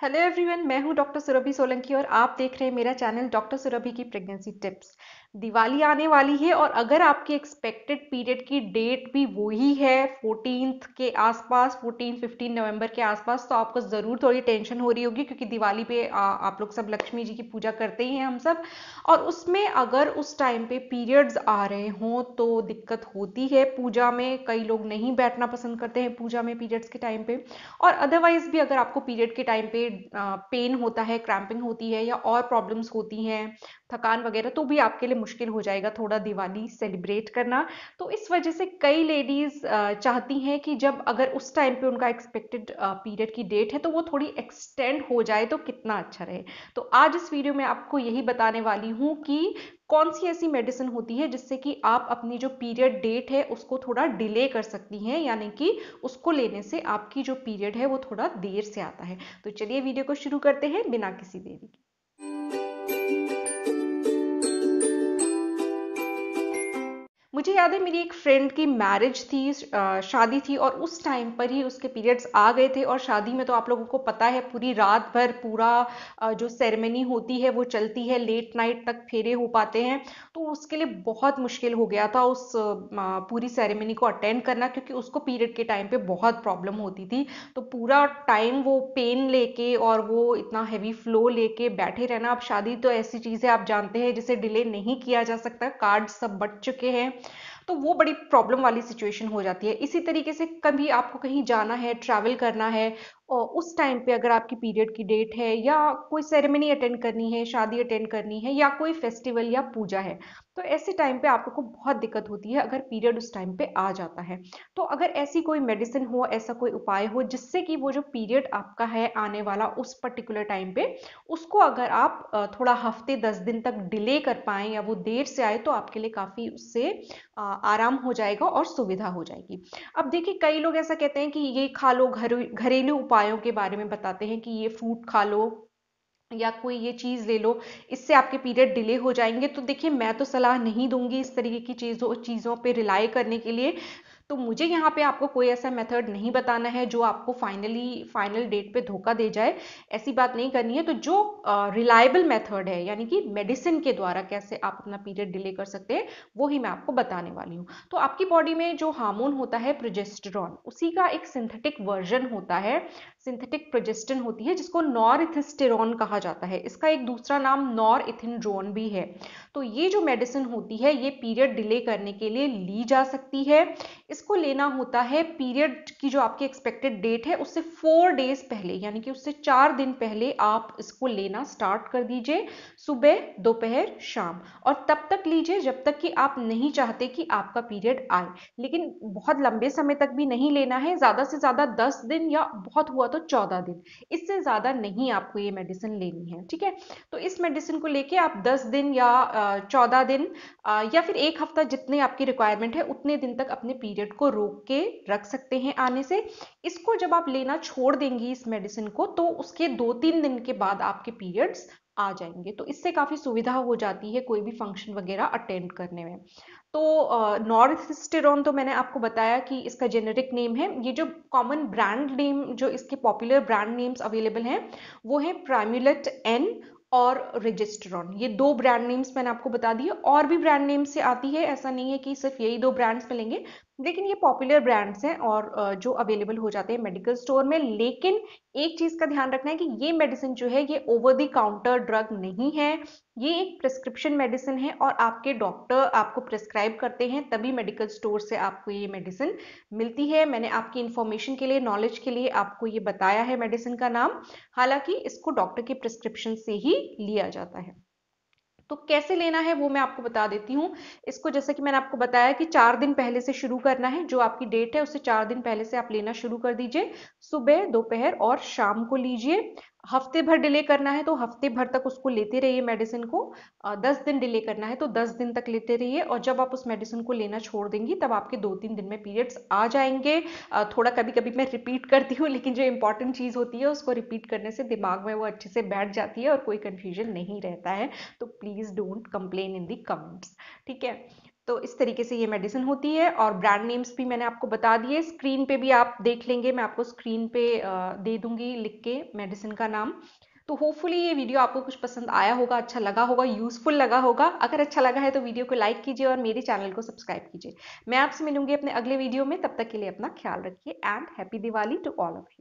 hello everyone मैं हूं doctor Surabhi Solanki और आप देख रहे हैं मेरा चैनल डॉक्टर सुरभि की प्रेगनेंसी टिप्स दिवाली आने वाली है और अगर आपके एक्सपेक्टेड पीरियड की डेट भी वही है फोर्टीन के आसपास फोर्टीन फिफ्टीन नवंबर के आसपास तो आपको ज़रूर थोड़ी टेंशन हो रही होगी क्योंकि दिवाली पे आ, आप लोग सब लक्ष्मी जी की पूजा करते ही हैं हम सब और उसमें अगर उस टाइम पे पीरियड्स आ रहे हों तो दिक्कत होती है पूजा में कई लोग नहीं बैठना पसंद करते हैं पूजा में पीरियड्स के टाइम पे और अदरवाइज़ भी अगर आपको पीरियड के टाइम पे पेन होता है क्रैम्पिंग होती है या और प्रॉब्लम्स होती हैं थकान वगैरह तो भी आपके लिए मुश्किल हो जाएगा थोड़ा दिवाली सेलिब्रेट करना तो इस वजह से कई लेडीज़ चाहती हैं कि जब अगर उस टाइम पे उनका एक्सपेक्टेड पीरियड की डेट है तो वो थोड़ी एक्सटेंड हो जाए तो कितना अच्छा रहे तो आज इस वीडियो में आपको यही बताने वाली हूँ कि कौन सी ऐसी मेडिसिन होती है जिससे कि आप अपनी जो पीरियड डेट है उसको थोड़ा डिले कर सकती हैं यानी कि उसको लेने से आपकी जो पीरियड है वो थोड़ा देर से आता है तो चलिए वीडियो को शुरू करते हैं बिना किसी देरी के मुझे याद है मेरी एक फ्रेंड की मैरिज थी शादी थी और उस टाइम पर ही उसके पीरियड्स आ गए थे और शादी में तो आप लोगों को पता है पूरी रात भर पूरा जो सेरेमनी होती है वो चलती है लेट नाइट तक फेरे हो पाते हैं तो उसके लिए बहुत मुश्किल हो गया था उस पूरी सेरेमनी को अटेंड करना क्योंकि उसको पीरियड के टाइम पर बहुत प्रॉब्लम होती थी तो पूरा टाइम वो पेन लेके और वो इतना हैवी फ्लो लेके बैठे रहना अब शादी तो ऐसी चीज़ है आप जानते हैं जिसे डिले नहीं किया जा सकता कार्ड सब बट चुके हैं तो वो बड़ी प्रॉब्लम वाली सिचुएशन हो जाती है इसी तरीके से कभी आपको कहीं जाना है ट्रैवल करना है उस टाइम पे अगर आपकी पीरियड की डेट है या कोई सेरेमनी अटेंड करनी है शादी अटेंड करनी है या कोई फेस्टिवल या पूजा है तो ऐसे टाइम पे आप लोग को बहुत दिक्कत होती है अगर पीरियड उस टाइम पे आ जाता है तो अगर ऐसी कोई मेडिसिन हो ऐसा कोई उपाय हो जिससे कि वो जो पीरियड आपका है आने वाला उस पर्टिकुलर टाइम पे उसको अगर आप थोड़ा हफ्ते दस दिन तक डिले कर पाए या वो देर से आए तो आपके लिए काफ़ी उससे आराम हो जाएगा और सुविधा हो जाएगी अब देखिए कई लोग ऐसा कहते हैं कि ये खा लो घर घरेलू उपाय उपायों के बारे में बताते हैं कि ये फ्रूट खा लो या कोई ये चीज़ ले लो इससे आपके पीरियड डिले हो जाएंगे तो देखिए मैं तो सलाह नहीं दूंगी इस तरीके की चीज़ों चीज़ों पे रिलाई करने के लिए तो मुझे यहाँ पे आपको कोई ऐसा मेथड नहीं बताना है जो आपको फाइनली फाइनल डेट पे धोखा दे जाए ऐसी बात नहीं करनी है तो जो रिलायबल uh, मेथड है यानी कि मेडिसिन के द्वारा कैसे आप अपना पीरियड डिले कर सकते हैं वो ही मैं आपको बताने वाली हूँ तो आपकी बॉडी में जो हार्मोन होता है प्रोजेस्टरॉन उसी का एक सिंथेटिक वर्जन होता है सिंथेटिक प्रोजेस्टन होती है जिसको नॉरइथिस्टेरॉन कहा जाता है इसका एक दूसरा नाम इथिनड्रोन भी है तो ये जो मेडिसिन होती है ये पीरियड डिले करने के लिए ली जा सकती है इसको लेना होता है पीरियड की जो आपकी एक्सपेक्टेड डेट है उससे फोर डेज पहले यानी कि उससे चार दिन पहले आप इसको लेना स्टार्ट कर दीजिए सुबह दोपहर शाम और तब तक लीजिए जब तक कि आप नहीं चाहते कि आपका पीरियड आए लेकिन बहुत लंबे समय तक भी नहीं लेना है ज़्यादा से ज़्यादा दस दिन या बहुत हुआ तो चौदह दिन इससे ज़्यादा नहीं आपको ये मेडिसिन लेनी है ठीक है तो इस मेडिसिन को लेके आप दस दिन या चौदह दिन या फिर एक हफ्ता जितने आपकी रिक्वायरमेंट है उतने दिन तक अपने पीरियड पीरियड को रोक के रख सकते हैं आने से इसको जब आप लेना छोड़ देंगी इस मेडिसिन को तो उसके दो तीन दिन के बाद आपके पीरियड्स आ जाएंगे तो इससे काफ़ी सुविधा हो जाती है कोई भी फंक्शन वगैरह अटेंड करने में तो नॉर्थ uh, स्टेरॉन तो मैंने आपको बताया कि इसका जेनेरिक नेम है ये जो कॉमन ब्रांड नेम जो इसके पॉपुलर ब्रांड नेम्स अवेलेबल हैं वो है प्राइम्यूलेट एन और रजिस्टरॉन ये दो ब्रांड नेम्स मैंने आपको बता दिए और भी ब्रांड नेम्स से आती है ऐसा नहीं है कि सिर्फ यही दो ब्रांड्स मिलेंगे लेकिन ये पॉपुलर ब्रांड्स हैं और जो अवेलेबल हो जाते हैं मेडिकल स्टोर में लेकिन एक चीज़ का ध्यान रखना है कि ये मेडिसिन जो है ये ओवर दी काउंटर ड्रग नहीं है ये एक प्रिस्क्रिप्शन मेडिसिन है और आपके डॉक्टर आपको प्रिस्क्राइब करते हैं तभी मेडिकल स्टोर से आपको ये मेडिसिन मिलती है मैंने आपकी इन्फॉर्मेशन के लिए नॉलेज के लिए आपको ये बताया है मेडिसिन का नाम हालांकि इसको डॉक्टर के प्रिस्क्रिप्शन से ही लिया जाता है तो कैसे लेना है वो मैं आपको बता देती हूँ इसको जैसे कि मैंने आपको बताया कि चार दिन पहले से शुरू करना है जो आपकी डेट है उससे चार दिन पहले से आप लेना शुरू कर दीजिए सुबह दोपहर और शाम को लीजिए हफ्ते भर डिले करना है तो हफ्ते भर तक उसको लेते रहिए मेडिसिन को दस दिन डिले करना है तो दस दिन तक लेते रहिए और जब आप उस मेडिसिन को लेना छोड़ देंगी तब आपके दो तीन दिन में पीरियड्स आ जाएंगे थोड़ा कभी कभी मैं रिपीट करती हूँ लेकिन जो इंपॉर्टेंट चीज़ होती है उसको रिपीट करने से दिमाग में वो अच्छे से बैठ जाती है और कोई कन्फ्यूजन नहीं रहता है तो please don't complain in the comments ठीक है तो इस तरीके से ये मेडिसिन होती है और ब्रांड नेम्स भी मैंने आपको बता दिए स्क्रीन पे भी आप देख लेंगे मैं आपको स्क्रीन पे दे दूंगी लिख के मेडिसिन का नाम तो होपफुली ये वीडियो आपको कुछ पसंद आया होगा अच्छा लगा होगा यूज़फुल लगा होगा अगर अच्छा लगा है तो वीडियो को लाइक कीजिए और मेरे चैनल को सब्सक्राइब कीजिए मैं आपसे मिलूंगी अपने अगले वीडियो में तब तक के लिए अपना ख्याल रखिए and happy Diwali to all of